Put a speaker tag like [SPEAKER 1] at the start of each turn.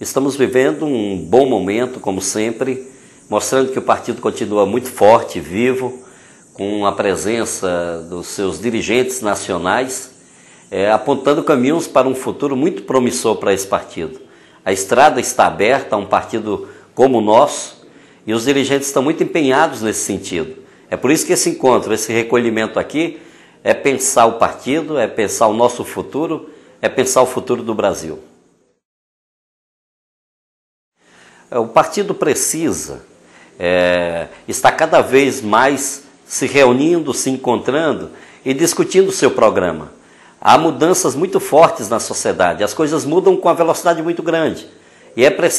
[SPEAKER 1] Estamos
[SPEAKER 2] vivendo um bom momento, como sempre, mostrando que o partido continua muito forte, vivo, com a presença dos seus dirigentes nacionais, é, apontando caminhos para um futuro muito promissor para esse partido. A estrada está aberta a um partido como o nosso e os dirigentes estão muito empenhados nesse sentido. É por isso que esse encontro, esse recolhimento aqui, é pensar o partido, é pensar o nosso futuro, é pensar o futuro do Brasil. O partido precisa é, estar cada vez mais se reunindo, se encontrando e discutindo o seu programa. Há mudanças muito fortes na sociedade, as coisas mudam com uma velocidade muito grande e
[SPEAKER 1] é preciso.